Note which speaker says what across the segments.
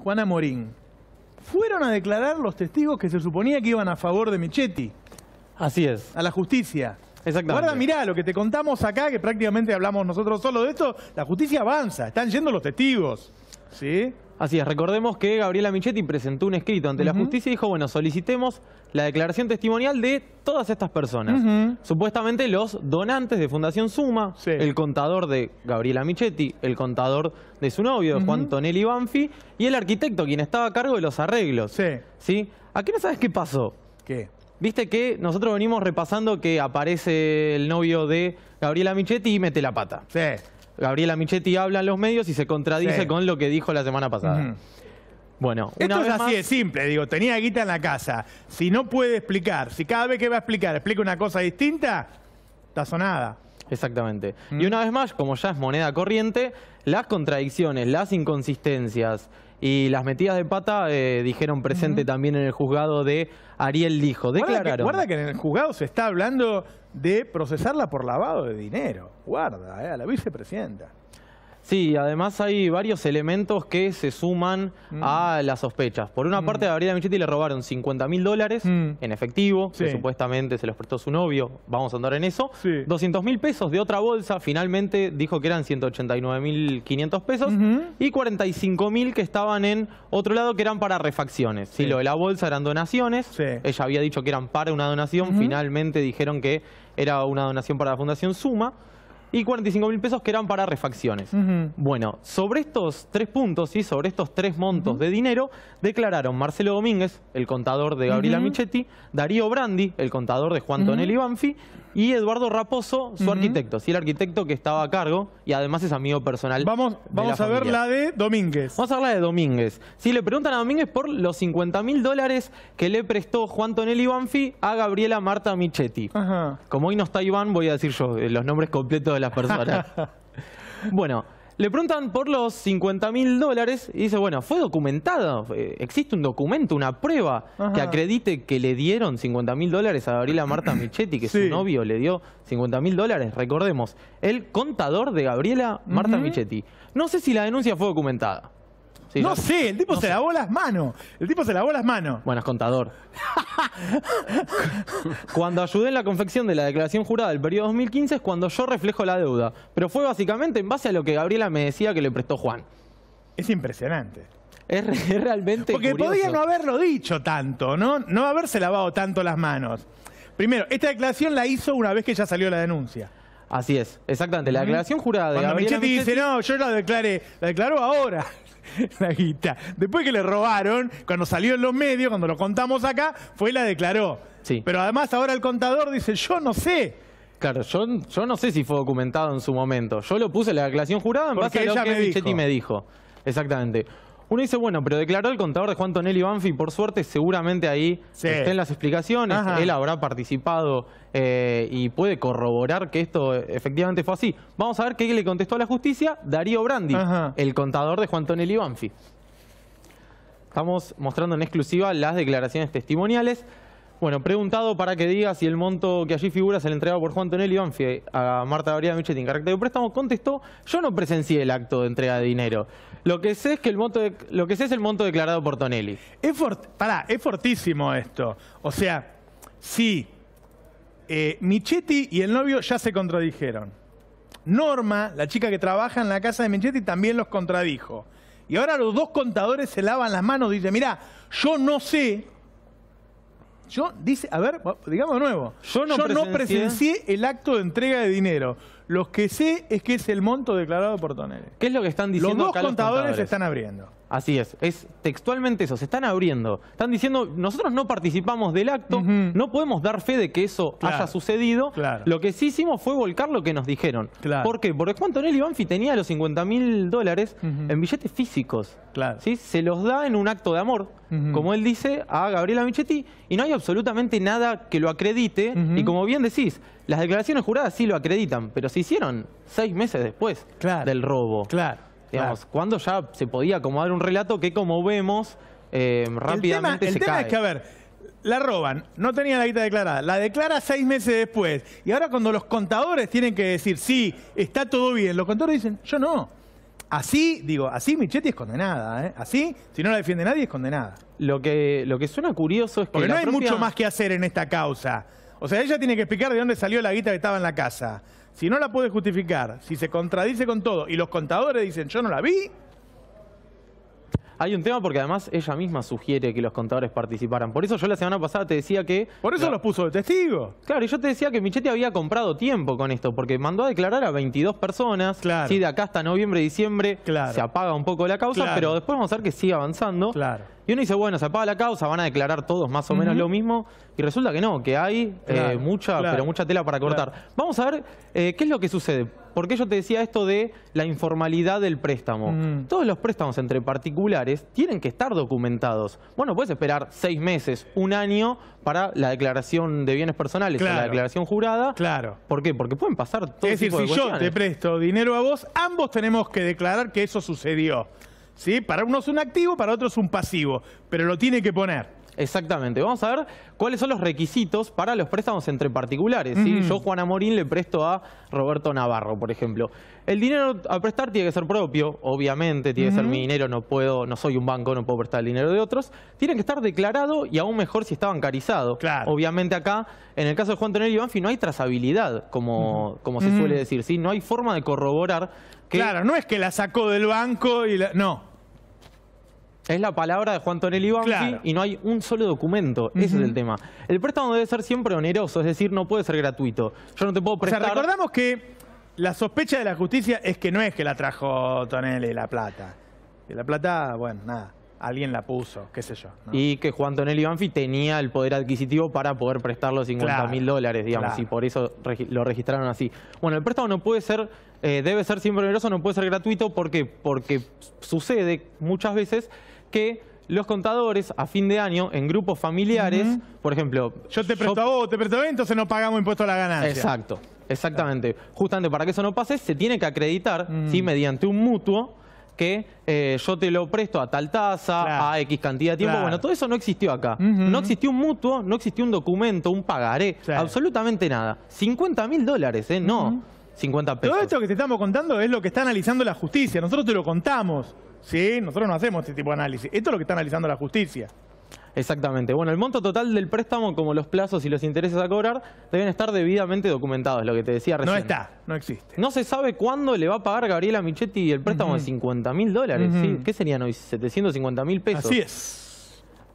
Speaker 1: Juana Morín, fueron a declarar los testigos que se suponía que iban a favor de Michetti. Así es. A la justicia. Exactamente. Guarda, mirá, lo que te contamos acá, que prácticamente hablamos nosotros solo de esto, la justicia avanza, están yendo los testigos. Sí.
Speaker 2: Así es, recordemos que Gabriela Michetti presentó un escrito ante la justicia y dijo, bueno, solicitemos la declaración testimonial de todas estas personas. Supuestamente los donantes de Fundación Suma, el contador de Gabriela Michetti, el contador de su novio, Juan Tonelli Banfi, y el arquitecto, quien estaba a cargo de los arreglos. Sí. ¿A qué no sabes qué pasó? ¿Qué? Viste que nosotros venimos repasando que aparece el novio de Gabriela Michetti y mete la pata. Sí. Gabriela Michetti habla en los medios y se contradice con lo que dijo la semana pasada. Bueno, una Esto es así,
Speaker 1: de simple, digo, tenía guita en la casa. Si no puede explicar, si cada vez que va a explicar explica una cosa distinta, está sonada.
Speaker 2: Exactamente. Y una vez más, como ya es moneda corriente, las contradicciones, las inconsistencias y las metidas de pata eh, dijeron presente también en el juzgado de Ariel dijo, Declararon. Guarda
Speaker 1: que, en el juzgado se está hablando de procesarla por lavado de dinero. Guarda, eh, a la vicepresidenta.
Speaker 2: Sí, además hay varios elementos que se suman mm. a las sospechas. Por una mm. parte, a Gabriela Michetti le robaron 50 mil dólares mm. en efectivo, que supuestamente se los prestó su novio, vamos a andar en eso. Sí. 200 mil pesos de otra bolsa, finalmente dijo que eran 189 mil 500 pesos. Y 45 mil que estaban en otro lado, que eran para refacciones. Sí. lo de la bolsa eran donaciones. Ella había dicho que eran para una donación, finalmente dijeron que era una donación para la Fundación Suma y 45 mil pesos que eran para refacciones. Bueno, sobre estos tres puntos, y sobre estos tres montos de dinero, declararon Marcelo Domínguez, el contador de Gabriela Michetti, Darío Brandi, el contador de Juan Tonelli Banfi, y Eduardo Raposo, su arquitecto, sí, el arquitecto que estaba a cargo y además es amigo personal. Vamos, vamos a ver la de Domínguez. Vamos a ver de Domínguez. Si le preguntan a Domínguez por los 50 mil dólares que le prestó Juan Tonelli Banfi a Gabriela Marta Michetti. Como hoy no está Iván, voy a decir yo eh, los nombres completos de las personas. bueno, le preguntan por los 50 mil dólares y dice, bueno, fue documentado, eh, existe un documento, una prueba que acredite que le dieron 50 mil dólares a Gabriela Marta Michetti, que su novio le dio 50 mil dólares, recordemos, el contador de Gabriela Marta Michetti. No sé si la denuncia fue documentada no, sí, sé, el tipo se lavó las manos. El tipo se lavó las manos. Bueno, es contador. cuando ayudé en la confección de la declaración jurada del periodo 2015 es cuando yo reflejo la deuda. Pero fue básicamente en base a lo que Gabriela me decía que le prestó Juan.
Speaker 1: Es impresionante. Es, realmente. Porque podía no haberlo dicho tanto, ¿no? No haberse lavado tanto las manos. Primero, esta declaración la hizo una vez que ya salió la denuncia. Así es, exactamente. La declaración jurada de Cuando Michetti dice, no, yo la declaré, la declaró ahora. Después que le robaron, cuando salió en los medios, cuando lo contamos acá, fue y la declaró. Sí. Pero además ahora el contador dice, yo no sé. Claro, yo,
Speaker 2: no sé si fue documentado en su momento. Yo lo puse en la declaración jurada en base a lo que me dijo. Exactamente. Uno dice, bueno, pero declaró el contador de Juan Tonelli Banfi, por suerte seguramente ahí estén las explicaciones, él habrá participado eh, y puede corroborar que esto efectivamente fue así. Vamos a ver qué le contestó a la justicia Darío Brandi, el contador de Juan Tonelli Banfi. Estamos mostrando en exclusiva las declaraciones testimoniales. Bueno, preguntado para que diga si el monto que allí figura se le entregado por Juan Tonelli Banfi a Marta Gabriela Michetti en carácter de préstamo, contestó, yo no presencié el acto de entrega de dinero. Lo que
Speaker 1: sé es que el monto lo que es el monto declarado por Tonelli. Es es fortísimo esto. O sea, sí, eh, Michetti y el novio ya se contradijeron. Norma, la chica que trabaja en la casa de Michetti, también los contradijo. Y ahora los dos contadores se lavan las manos, dice, mira, yo no sé yo, dice, a ver, digamos nuevo. Yo no, presencié... el acto de entrega de dinero. Lo que sé es que es el monto declarado por Tonelli. ¿Qué es lo que están diciendo Los dos contadores se están abriendo.
Speaker 2: Así es, es textualmente eso, se están abriendo. Están diciendo, nosotros no participamos del acto, no podemos dar fe de que eso haya sucedido. Claro. Lo que sí hicimos fue volcar lo que nos dijeron. ¿Por qué? Porque Nelly Banfi tenía los 50 mil dólares en billetes físicos. ¿sí? Se los da en un acto de amor, como él dice, a Gabriela Michetti, y no hay absolutamente nada que lo acredite. Y como bien decís, las declaraciones juradas sí lo acreditan, pero se hicieron seis meses después del robo. Claro. Digamos, ¿cuándo ya se
Speaker 1: podía acomodar un relato que, como vemos, eh, rápidamente el el tema es que, a ver, la roban, no tenía la guita declarada, la declara seis meses después. Y ahora cuando los contadores tienen que decir, sí, está todo bien, los contadores dicen, yo no. Así, digo, así Michetti es condenada, ¿eh? Así, si no la defiende nadie, es condenada. Lo que, lo que suena curioso es que... Porque no hay mucho más que hacer en esta causa. O sea, ella tiene que explicar de dónde salió la guita que estaba en la casa. Si no la puede justificar, si se contradice con todo y los contadores dicen yo no la vi,
Speaker 2: hay un tema porque además ella misma sugiere que los contadores participaran. Por eso yo la semana pasada te decía que... Por eso los puso de testigo. Claro, y yo te decía que Michetti había comprado tiempo con esto, porque mandó a declarar a 22 personas. Claro. Sí, de acá hasta noviembre, diciembre, se apaga un poco la causa, pero después vamos a ver que sigue avanzando. Claro. Y uno dice, bueno, se apaga la causa, van a declarar todos más o menos lo mismo. Y resulta que no, que hay eh, mucha, pero mucha tela para cortar. Vamos a ver eh, qué es lo que sucede. Porque yo te decía esto de la informalidad del préstamo. Todos los préstamos entre particulares tienen que estar documentados. Bueno, puedes esperar seis meses, un año para la declaración de bienes personales o la declaración jurada. Claro. ¿Por qué? Porque pueden pasar
Speaker 1: todo Es decir, si yo te presto dinero a vos, ambos tenemos que declarar que eso sucedió. ¿Sí? Para unos un activo, para otros un pasivo, pero lo tiene que poner. Exactamente. Vamos a ver
Speaker 2: cuáles son los requisitos para los préstamos entre particulares. ¿sí? Yo, Juana Morín, le presto a Roberto Navarro, por ejemplo. El dinero a prestar tiene que ser propio, obviamente, tiene que ser mi dinero, no puedo, no soy un banco, no puedo prestar el dinero de otros. Tiene que estar declarado y aún mejor si está bancarizado. Claro. Obviamente acá, en el caso de Juan Tonelli y Banfi, no hay trazabilidad, como, como se suele decir, ¿sí? No hay forma de corroborar que... Claro, no es que la sacó del banco y la... No es la palabra de Juan Tonelli Banfi y no hay un solo documento. Ese es el tema. El préstamo debe ser siempre oneroso, es decir, no puede ser gratuito. Yo no te puedo prestar... O sea, recordamos
Speaker 1: que la sospecha de la justicia es que no es que la trajo Tonelli la plata. la plata, bueno, nada alguien la puso, qué sé yo.
Speaker 2: Y que Juan Tonelli Banfi tenía el poder adquisitivo para poder prestar los 50 mil dólares, digamos, y por eso lo registraron así. Bueno, el préstamo no puede ser, eh, debe ser siempre oneroso, no puede ser gratuito, ¿por Porque sucede muchas veces que los contadores a fin de año en grupos familiares, por ejemplo... Yo te presto
Speaker 1: a vos, te presto a entonces no pagamos impuesto a la ganancia. Exacto, exactamente.
Speaker 2: Justamente para que eso no pase, se tiene que acreditar, mm. ¿sí? mediante un mutuo, que eh, yo te lo presto a tal tasa, a X cantidad de tiempo. Bueno, todo eso no existió acá. No existió un mutuo, no existió un documento, un pagaré, absolutamente nada. 50 mil dólares, ¿eh? No.
Speaker 1: 50 pesos. Todo esto que te estamos contando es lo que está analizando la justicia. Nosotros te lo contamos. Sí, nosotros no hacemos este tipo de análisis. Esto es lo que está analizando la justicia. Exactamente. Bueno, el monto total del
Speaker 2: préstamo, como los plazos y los intereses a cobrar, deben estar debidamente documentados, lo que te decía recién. No está, no existe. No se sabe cuándo le va a pagar Gabriela Michetti el préstamo de 50 mil dólares. ¿Qué serían hoy? 750 mil pesos. Así es.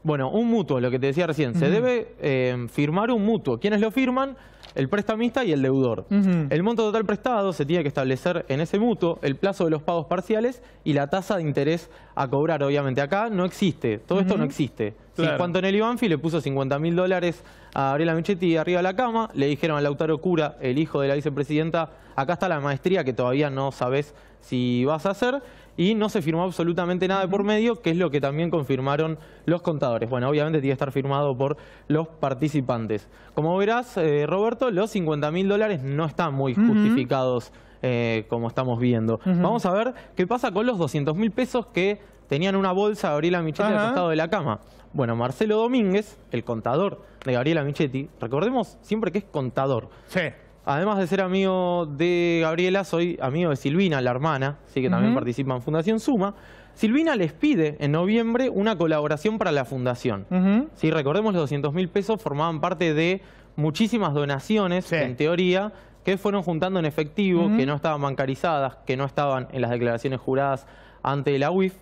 Speaker 2: Bueno, un mutuo, lo que te decía recién. Se debe eh, firmar un mutuo. ¿Quiénes lo firman? el prestamista y el deudor. El monto total prestado se tiene que establecer en ese mutuo, el plazo de los pagos parciales y la tasa de interés a cobrar. Obviamente acá no existe, todo esto no existe. Sí, En cuanto en el Ibanfi le puso 50 mil dólares a Gabriela Michetti arriba de la cama, le dijeron a Lautaro Cura, el hijo de la vicepresidenta, acá está la maestría que todavía no sabes si vas a hacer, y no se firmó absolutamente nada por medio, que es lo que también confirmaron los contadores. Bueno, obviamente tiene que estar firmado por los participantes. Como verás, eh, Roberto, los 50 mil dólares no están muy justificados eh, como estamos viendo. Vamos a ver qué pasa con los 200 mil pesos que tenían una bolsa de Gabriela Michetti al costado de la cama. Bueno, Marcelo Domínguez, el contador de Gabriela Michetti, recordemos siempre que es contador. Sí. Además de ser amigo de Gabriela, soy amigo de Silvina, la hermana, que también participa en Fundación Suma. Silvina les pide en noviembre una colaboración para la fundación. sí, recordemos, los 200 mil pesos formaban parte de muchísimas donaciones, en teoría, que fueron juntando en efectivo, que no estaban bancarizadas, que no estaban en las declaraciones juradas ante la UIF.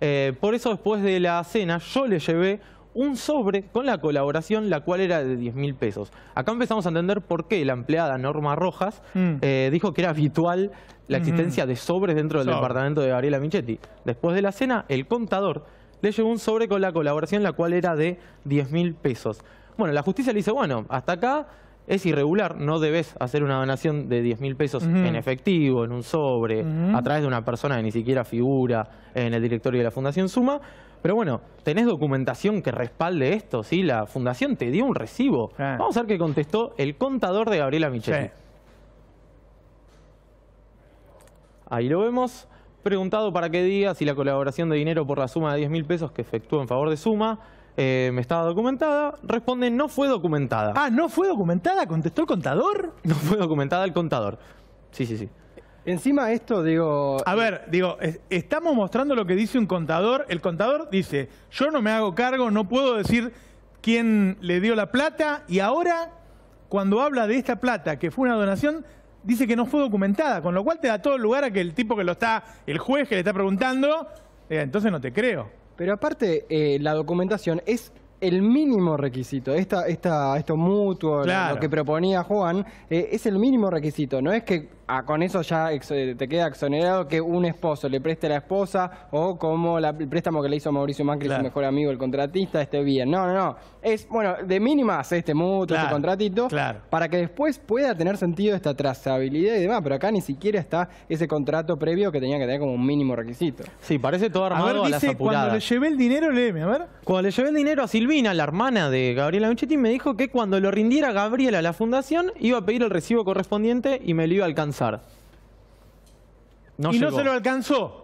Speaker 2: Eh, por eso después de la cena yo le llevé un sobre con la colaboración, la cual era de 10 mil pesos. Acá empezamos a entender por qué la empleada Norma Rojas mm. eh, dijo que era habitual la existencia de sobres dentro del departamento de Gabriela Michetti. Después de la cena, el contador le llevó un sobre con la colaboración, la cual era de 10 mil pesos. Bueno, la justicia le dice, bueno, hasta acá es irregular, no debes hacer una donación de 10 mil pesos en efectivo, en un sobre, a través de una persona que ni siquiera figura en el directorio de la Fundación Suma. Pero bueno, tenés documentación que respalde esto, ¿sí? La Fundación te dio un recibo. Vamos a ver qué contestó el contador de Gabriela Michelle. Ahí lo vemos. Preguntado para qué día si la colaboración de dinero por la suma de 10 mil pesos que efectuó en favor de Suma eh, me estaba documentada, responde
Speaker 1: no fue documentada. Ah, ¿no fue documentada? ¿Contestó el contador? No fue documentada el contador. Sí, sí, sí. Encima esto, digo... A ver, digo, estamos mostrando lo que dice un contador. El contador dice, yo no me hago cargo, no puedo decir quién le dio la plata. Y ahora, cuando habla de esta plata, que fue una donación, dice que no fue documentada. Con lo cual te da todo el lugar a que el tipo que lo está, el juez que le está preguntando, eh, entonces no te creo. Pero aparte, eh, la documentación es el mínimo requisito. Esta, esta, esto mutuo, lo que
Speaker 2: proponía Juan, eh, es el mínimo requisito. No es que con eso ya eh, te queda exonerado que un esposo le preste a la esposa o como el préstamo que le hizo Mauricio Macri, su mejor amigo, el contratista, esté bien. No, no, no. Es, bueno, de mínimas este mutuo, este contratito, para que después pueda tener sentido esta trazabilidad y demás, pero acá ni siquiera está ese contrato previo que tenía que tener como un mínimo requisito. Sí, parece todo armado a, ver, dice, las cuando le llevé el dinero, léeme, a ver. Cuando le llevé el dinero a Silvina, la hermana de Gabriela Michetti, me dijo que cuando lo rindiera Gabriela a la fundación, iba a pedir el recibo correspondiente y me lo iba a alcanzar
Speaker 1: y no se lo alcanzó.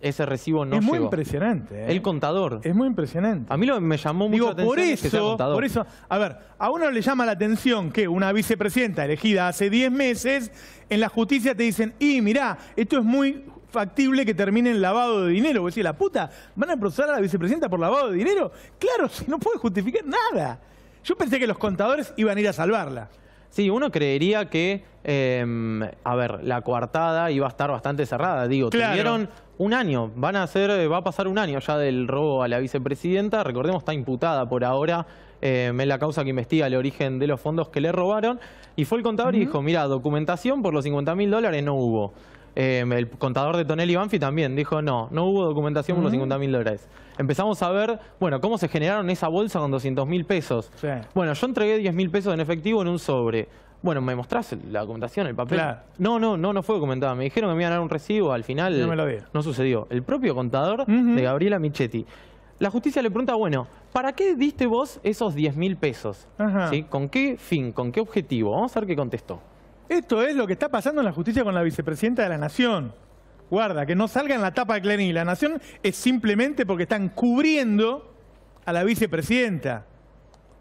Speaker 2: Ese recibo no Es muy impresionante. ¿eh? El contador. Es muy impresionante. A mí lo, me llamó mucho la por atención eso, por eso,
Speaker 1: a ver, a uno le llama la atención que una vicepresidenta elegida hace 10 meses, en la justicia te dicen, y mirá, esto es muy factible que termine en lavado de dinero. Vos decís, la puta, ¿van a procesar a la vicepresidenta por lavado de dinero? Claro, si no puede justificar nada. Yo pensé que los contadores iban a ir a salvarla.
Speaker 2: Sí, uno creería que, em, a ver, la coartada iba a estar bastante cerrada. Digo, tuvieron un año, van a eh, va a pasar un año ya del robo a la vicepresidenta. Recordemos, está imputada por ahora eh, em, en la causa que investiga el origen de los fondos que le robaron. Y fue el contador y dijo, mira, documentación por los 50 mil dólares no hubo. Em, el contador de Tonelli Banfi también dijo, no, no hubo documentación por los 50 mil dólares. Empezamos a ver, bueno, cómo se generaron esa bolsa con 200 mil pesos. Bueno, yo entregué 10 mil pesos en efectivo en un sobre. Bueno, ¿me mostraste la documentación, el papel? No, no, no, no fue documentada. Me dijeron que me iban a dar un recibo, al final no, me lo no sucedió. El propio contador de Gabriela Michetti. La justicia le pregunta, bueno, ¿para qué diste vos esos 10 mil pesos? ¿Sí? ¿Con qué fin? ¿Con qué objetivo? Vamos a ver qué contestó.
Speaker 1: Esto es lo que está pasando en la justicia con la vicepresidenta de la Nación. Guarda, que no salga en la tapa de Clarín. La Nación es simplemente porque están cubriendo a la vicepresidenta.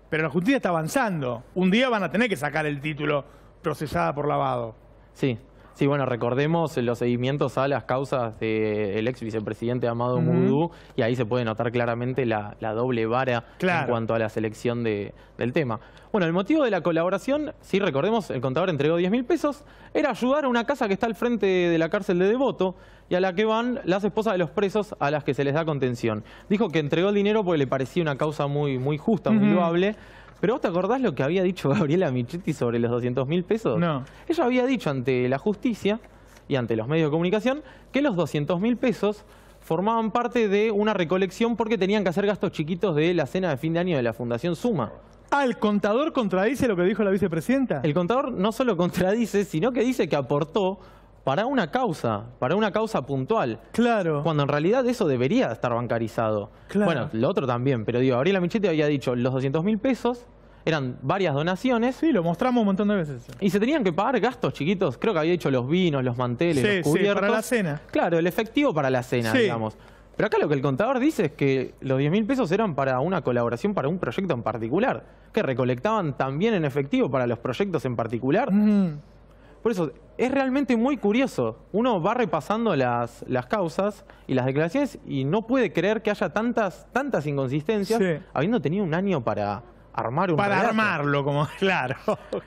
Speaker 1: Pero la justicia está avanzando. Un día van a tener que sacar el título procesada por lavado. Sí,
Speaker 2: Sí, bueno, recordemos los seguimientos a las causas del ex vicepresidente Amado Moudou, y ahí se puede notar claramente la, doble vara en cuanto a la selección del tema. Bueno, el motivo de la colaboración, sí, recordemos, el contador entregó 10 mil pesos, era ayudar a una casa que está al frente de la cárcel de Devoto y a la que van las esposas de los presos a las que se les da contención. Dijo que entregó el dinero porque le parecía una causa muy, muy justa, muy loable pero vos te acordás lo que había dicho Gabriela Michetti sobre los 200 mil pesos? No. Ella había dicho ante la justicia y ante los medios de comunicación que los 200 mil pesos formaban parte de una recolección porque tenían que hacer gastos chiquitos de la cena de fin de año de la Fundación Suma. Ah, el contador contradice lo que dijo la vicepresidenta. El contador no solo contradice, sino que dice que aportó para una causa, para una causa puntual. Claro. Cuando en realidad eso debería estar bancarizado. Bueno, lo otro también, pero digo, Gabriela Michetti había dicho los 200 mil pesos eran varias donaciones. Sí, lo mostramos un montón de veces. Y se tenían que pagar gastos chiquitos. Creo que había hecho los vinos, los manteles, los cubiertos. para la cena. Claro, el efectivo para la cena, digamos. Pero acá lo que el contador dice es que los 10 mil pesos eran para una colaboración para un proyecto en particular, que recolectaban también en efectivo para los proyectos en particular. Por eso, es realmente muy curioso. Uno va repasando las, las causas y las declaraciones y no puede creer que haya tantas, tantas inconsistencias, habiendo tenido un año para, armar un Para armarlo, como
Speaker 1: claro,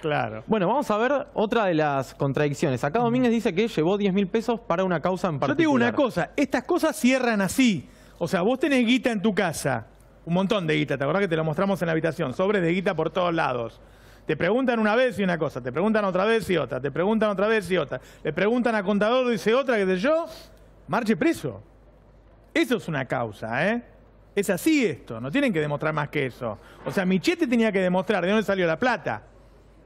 Speaker 1: claro.
Speaker 2: Bueno, vamos a ver otra de las contradicciones.
Speaker 1: Acá Domínguez dice que llevó 10 mil pesos para una causa en particular. Yo te digo una cosa, estas cosas cierran así. O sea, vos tenés guita en tu casa, un montón de guita, ¿te acordás que te lo mostramos en la habitación? Sobres de guita por todos lados. Te preguntan una vez y una cosa, te preguntan otra vez y otra, te preguntan otra vez y otra. Le preguntan a contador, dice otra, que de yo, marche preso. Eso es una causa, ¿eh? Es así esto, no tienen que demostrar más que eso. O sea, Michete tenía que demostrar de dónde salió la plata.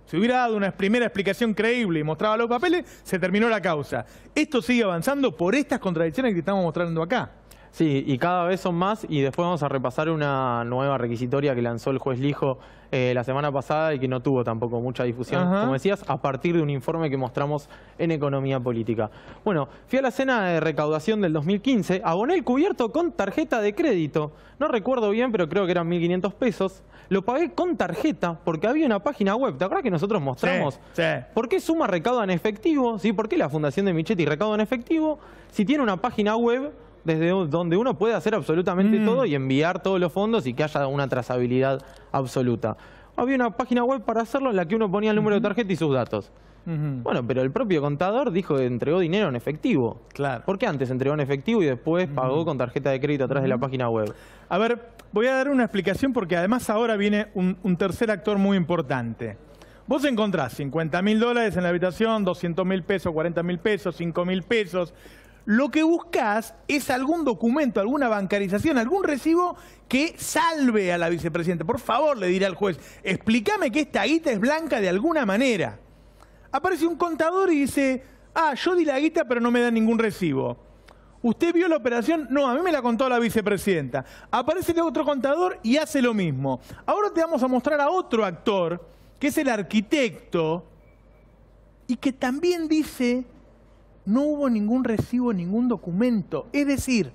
Speaker 1: Si hubiera dado una primera explicación creíble y mostraba los papeles, se terminó la causa. Esto sigue avanzando por estas contradicciones que estamos mostrando acá. Sí,
Speaker 2: y cada vez son más y después vamos a repasar una nueva requisitoria que lanzó el juez Lijo eh, la semana pasada y que no tuvo tampoco mucha difusión, como decías, a partir de un informe que mostramos en Economía Política. Bueno, fui a la cena de recaudación del 2015, aboné el cubierto con tarjeta de crédito, no recuerdo bien, pero creo que eran 1.500 pesos, lo pagué con tarjeta porque había una página web, ¿te acuerdas que nosotros mostramos? Sí, ¿Por qué Suma recauda en efectivo? ¿Sí? ¿Por qué la Fundación de Michetti recauda en efectivo? Si tiene una página web desde donde uno puede hacer absolutamente mm. todo y enviar todos los fondos y que haya una trazabilidad absoluta. Había una página web para hacerlo en la que uno ponía el número de tarjeta y sus datos. Bueno, pero el propio contador dijo que entregó dinero en efectivo. Claro. ¿Por qué antes entregó en efectivo y después pagó con tarjeta de
Speaker 1: crédito atrás de la página web? A ver, voy a dar una explicación porque además ahora viene un tercer actor muy importante. Vos encontrás 50 mil dólares en la habitación, 200 mil pesos, 40 mil pesos, 5 mil pesos, lo que buscas es algún documento, alguna bancarización, algún recibo que salve a la vicepresidenta. Por favor, le diré al juez, explícame que esta guita es blanca de alguna manera. Aparece un contador y dice, ah, yo di la guita pero no me da ningún recibo. ¿Usted vio la operación? No, a mí me la contó la vicepresidenta. Aparece otro contador y hace lo mismo. Ahora te vamos a mostrar a otro actor, que es el arquitecto, y que también dice no hubo ningún recibo, ningún documento. Es decir,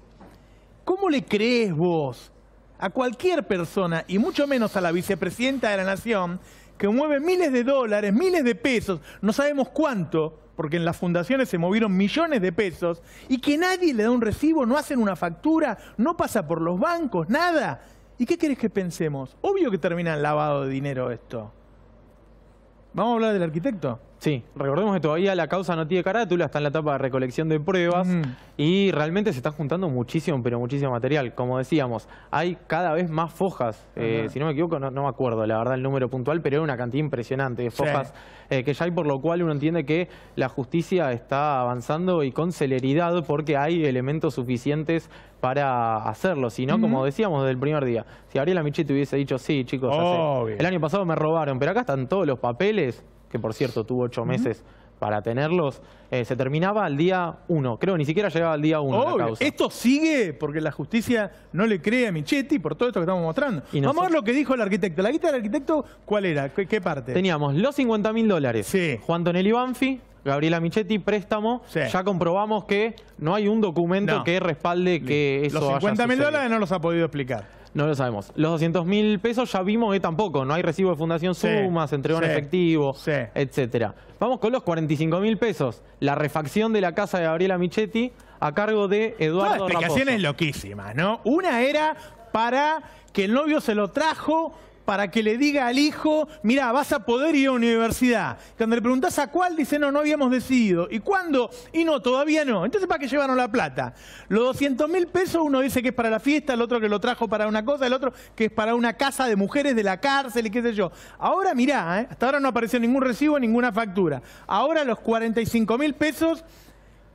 Speaker 1: ¿cómo le crees vos a cualquier persona, y mucho menos a la vicepresidenta de la Nación, que mueve miles de dólares, miles de pesos, no sabemos cuánto, porque en las fundaciones se movieron millones de pesos, y que nadie le da un recibo, no hacen una factura, no pasa por los bancos, nada. ¿Y qué querés que pensemos? Obvio que termina el lavado de dinero esto. ¿Vamos a hablar del arquitecto? Sí, recordemos que todavía la causa no
Speaker 2: tiene carátula, está en la etapa de recolección de pruebas y realmente se está juntando muchísimo, pero muchísimo material. Como decíamos, hay cada vez más fojas, eh, si no me equivoco, no, me acuerdo la verdad el número puntual, pero era una cantidad impresionante de fojas eh, que ya hay, por lo cual uno entiende que la justicia está avanzando y con celeridad porque hay elementos suficientes para hacerlo. Si no, como decíamos desde el primer día, si Gabriela te hubiese dicho, sí, chicos, el año pasado me robaron, pero acá están todos los papeles, por cierto tuvo ocho meses para tenerlos, eh, se terminaba al día uno. Creo ni siquiera llegaba al día uno. Esto
Speaker 1: sigue porque la justicia no le cree a Michetti por todo esto que estamos mostrando. Y Vamos a ver lo que dijo el arquitecto. ¿La guita del arquitecto cuál era? ¿Qué, parte?
Speaker 2: Teníamos los 50 mil dólares. Juan Tonelli Banfi, Gabriela Michetti, préstamo. Ya comprobamos que no hay un documento que respalde que Los 50 mil dólares no los ha podido explicar. No lo sabemos. Los 200 mil pesos ya vimos que tampoco, no hay recibo de fundación sumas, entrega en efectivo, etcétera. Vamos con los 45 mil pesos. La refacción de la casa de Gabriela Michetti a cargo de Eduardo la explicación es
Speaker 1: loquísimas, ¿no? Una era para que el novio se lo trajo para que le diga al hijo, mira, vas a poder ir a universidad. Cuando le preguntás a cuál, dice, no, no habíamos decidido. ¿Y cuándo? Y no, todavía no. Entonces, ¿para qué llevaron la plata? Los 200 mil pesos, uno dice que es para la fiesta, el otro que lo trajo para una cosa, el otro que es para una casa de mujeres de la cárcel y qué sé yo. Ahora, mirá, ¿eh? hasta ahora no apareció ningún recibo, ninguna factura. Ahora los 45 mil pesos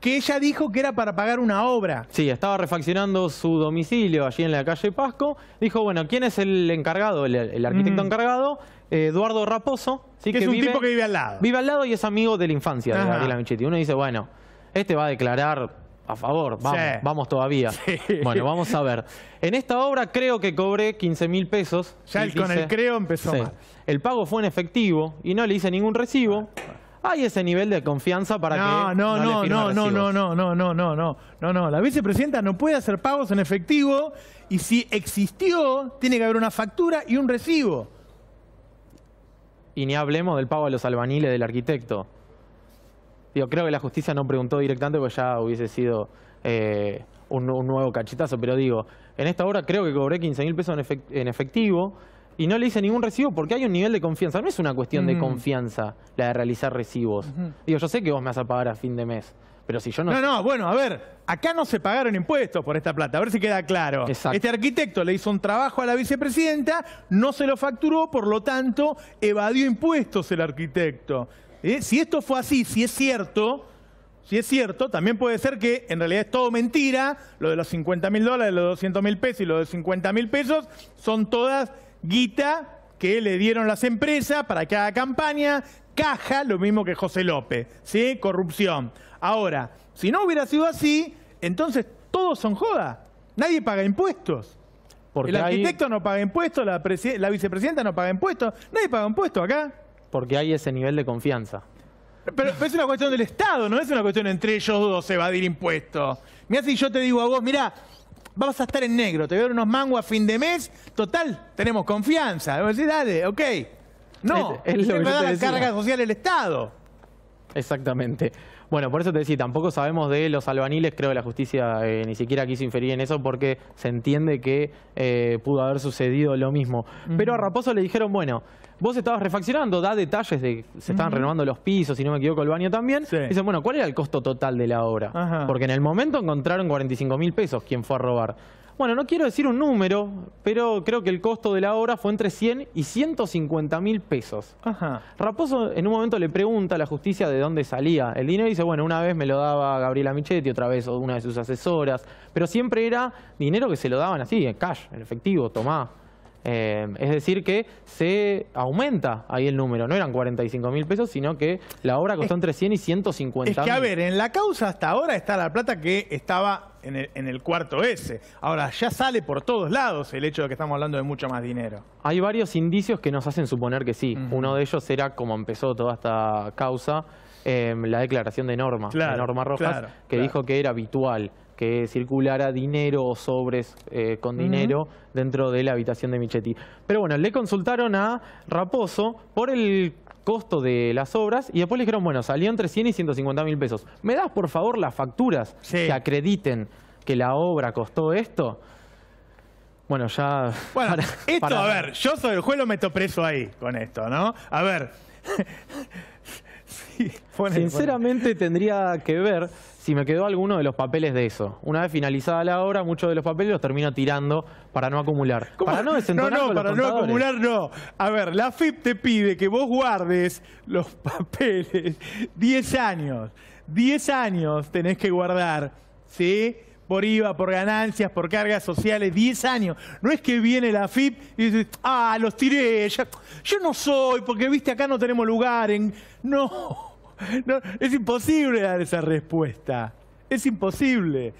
Speaker 1: que ella dijo que era para pagar una obra.
Speaker 2: Sí, estaba refaccionando su domicilio allí en la calle Pasco. Dijo, bueno, ¿quién es el encargado, el, arquitecto mm. encargado? Eduardo Raposo. Que, es un tipo que vive al lado. Vive al lado y es amigo de la infancia de Gabriela Michetti. Uno dice, bueno, este va a declarar a favor, vamos, vamos todavía. Bueno, vamos a ver. En esta obra creo que cobré 15 mil pesos. Ya con el creo empezó El pago fue en efectivo y no le hice ningún recibo. Ah, hay ese nivel de confianza para no, que no no no no no
Speaker 1: no no no no no no no la vicepresidenta no puede hacer pagos en efectivo y si existió tiene que haber una factura y un recibo
Speaker 2: y ni hablemos del pago a los albaniles del arquitecto Digo, creo que la justicia no preguntó directamente porque ya hubiese sido eh, un, nuevo cachitazo. pero digo, en esta hora creo que cobré 15 mil pesos en, efectivo, y no le hice ningún recibo porque hay un nivel de confianza. No es una cuestión de mm. confianza la de realizar recibos. Digo, yo sé que vos me vas a pagar a
Speaker 1: fin de mes, pero si yo no... No, no, bueno, a ver, acá no se pagaron impuestos por esta plata, a ver si queda claro. Este arquitecto le hizo un trabajo a la vicepresidenta, no se lo facturó, por lo tanto, evadió impuestos el arquitecto. Eh, si esto fue así, si es cierto, si es cierto, también puede ser que en realidad es todo mentira, lo de los 50 mil dólares, los de 200 mil pesos y lo de 50 mil pesos son todas guita que le dieron las empresas para que haga campaña, caja, lo mismo que José López, ¿sí? Corrupción. Ahora, si no hubiera sido así, entonces todos son joda. Nadie paga impuestos. Porque el arquitecto no paga impuestos, la, vicepresidenta no paga impuestos, nadie paga impuestos acá.
Speaker 2: Porque hay ese nivel de confianza.
Speaker 1: Pero, es una cuestión del Estado, no es una cuestión entre ellos dos evadir impuestos. mira si yo te digo a vos, mira vas a estar en negro, te voy a dar unos mangos a fin de mes, total, tenemos confianza. a decir, dale, ok. No, es, que, dar la carga social el Estado.
Speaker 2: Exactamente. Bueno, por eso te decía, tampoco sabemos de los albaniles, creo que la justicia eh, ni siquiera quiso inferir en eso porque se entiende que eh, pudo haber sucedido lo mismo. Pero a Raposo le dijeron, bueno, vos estabas refaccionando, da detalles de que se estaban renovando los pisos, si no me equivoco, el baño también. Dicen, bueno, ¿cuál era el costo total de la obra? Porque en el momento encontraron 45 mil pesos quien fue a robar. Bueno, no quiero decir un número, pero creo que el costo de la obra fue entre 100 y 150 mil pesos. Raposo en un momento le pregunta a la justicia de dónde salía el dinero y dice, bueno, una vez me lo daba Gabriela Michetti, otra vez una de sus asesoras, pero siempre era dinero que se lo daban así, en cash, en efectivo, tomá. Eh, es decir, que se aumenta ahí el número. No eran 45 mil pesos, sino que la obra costó entre 100 y 150 mil. Es que, a ver,
Speaker 1: en la causa hasta ahora está la plata que estaba en el, cuarto S. Ahora, ya sale por todos lados el hecho de que estamos hablando de mucho más dinero.
Speaker 2: Hay varios indicios que nos hacen suponer que sí. Uno de ellos era, como empezó toda esta causa, em, la declaración de Norma, de Norma Rojas, que dijo que era habitual que circulara dinero o sobres eh, con dinero dentro de la habitación de Michetti. Pero bueno, le consultaron a Raposo por el costo de las obras y después le dijeron, bueno, salió entre 100 y 150 mil pesos. ¿Me das por favor las facturas que acrediten que la obra costó esto? Bueno, ya...
Speaker 1: Bueno, esto, a ver, yo soy el juez, lo meto preso ahí con esto, ¿no? A ver... Sinceramente
Speaker 2: tendría que ver si me quedó alguno de los papeles de eso. Una vez finalizada la obra, muchos de los papeles los termino tirando para no acumular. Para no No, no, para no acumular
Speaker 1: no. A ver, la FIP te pide que vos guardes los papeles 10 años. 10 años tenés que guardar, ¿sí? por IVA, por ganancias, por cargas sociales, 10 años. No es que viene la FIP y dice, ah, los tiré, ya, yo no soy, porque viste, acá no tenemos lugar. En... No, es imposible dar esa respuesta. Es imposible.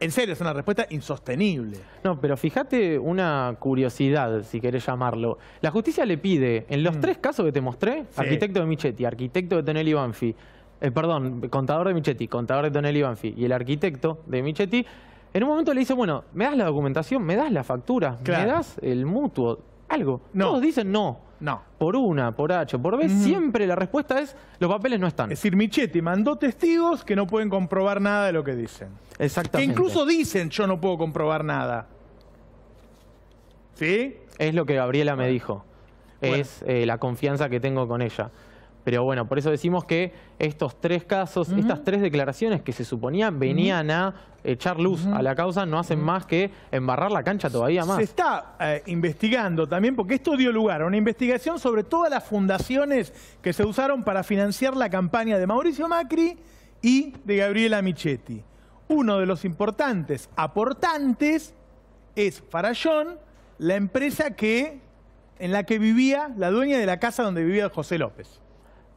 Speaker 1: En serio, es una respuesta insostenible.
Speaker 2: No, pero fíjate una curiosidad, si querés llamarlo. La justicia le pide, en los mm. tres casos que te mostré, arquitecto de Michetti, arquitecto de Tonelli Banfi, eh, perdón, contador de Michetti, contador de Tonelli Banfi y el arquitecto de Michetti, en un momento le dice, bueno, ¿me das la documentación? ¿Me das la factura? ¿Me das el mutuo? Algo. Todos dicen no. No.
Speaker 1: Por una, por H, por B, siempre la respuesta es, los papeles no están. Es decir, Michetti mandó testigos que no pueden comprobar nada de lo que dicen. Exactamente. Que incluso dicen, yo no puedo comprobar nada.
Speaker 2: ¿Sí? Es lo que Gabriela me dijo. Es eh, la confianza que tengo con ella. Pero bueno, por eso decimos que estos tres casos, estas tres declaraciones que se suponían venían a eh, echar luz a la causa, no hacen más que
Speaker 1: embarrar la cancha todavía más. Se está eh, investigando también, porque esto dio lugar a una investigación sobre todas las fundaciones que se usaron para financiar la campaña de Mauricio Macri y de Gabriela Michetti. Uno de los importantes aportantes es Farallón, la empresa que, en la que vivía la dueña de la casa donde vivía José López.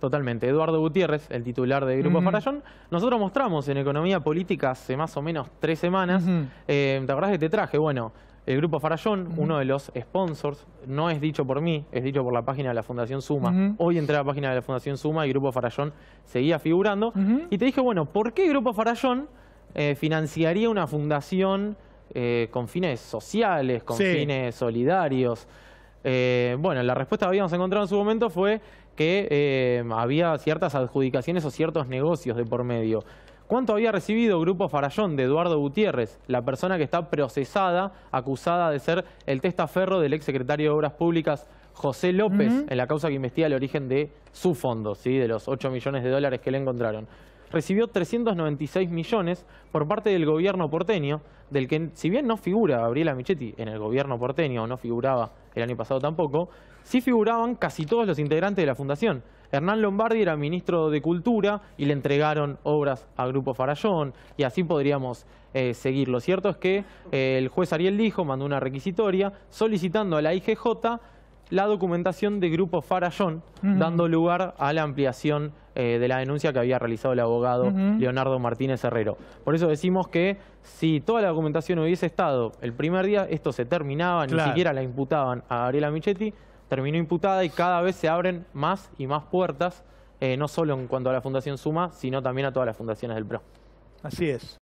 Speaker 2: Totalmente. Eduardo Gutiérrez, el titular de Grupo Farallón, nosotros mostramos en Economía Política hace más o menos tres semanas, eh, ¿te acordás que te traje? Bueno, el Grupo Farallón, uno de los sponsors, no es dicho por mí, es dicho por la página de la Fundación Suma. Hoy entré a la página de la Fundación Suma y Grupo Farallón seguía figurando. Y te dije, bueno, ¿por qué Grupo Farallón eh, financiaría una fundación eh, con fines sociales, con fines solidarios? Eh, bueno, la respuesta que habíamos encontrado en su momento fue que eh, había ciertas adjudicaciones o ciertos negocios de por medio. ¿Cuánto había recibido Grupo Farallón de Eduardo Gutiérrez, la persona que está procesada, acusada de ser el testaferro del exsecretario de Obras Públicas José López, en la causa que investiga el origen de su fondo, de los 8 millones de dólares que le encontraron? recibió 396 millones por parte del gobierno porteño, del que si bien no figura Gabriela Michetti en el gobierno porteño, no figuraba el año pasado tampoco, sí figuraban casi todos los integrantes de la fundación. Hernán Lombardi era ministro de Cultura y le entregaron obras a Grupo Farallón y así podríamos eh, seguir. Lo cierto es que eh, el juez Ariel dijo, mandó una requisitoria solicitando a la IGJ la documentación de Grupo Farallón, dando lugar a la ampliación eh, de la denuncia que había realizado el abogado Leonardo Martínez Herrero. Por eso decimos que si toda la documentación hubiese estado el primer día, esto se terminaba, ni siquiera la imputaban a Gabriela Michetti, terminó imputada y cada vez se abren más y más puertas, eh, no solo en cuanto a la Fundación Suma, sino también a todas las fundaciones del PRO. Así es.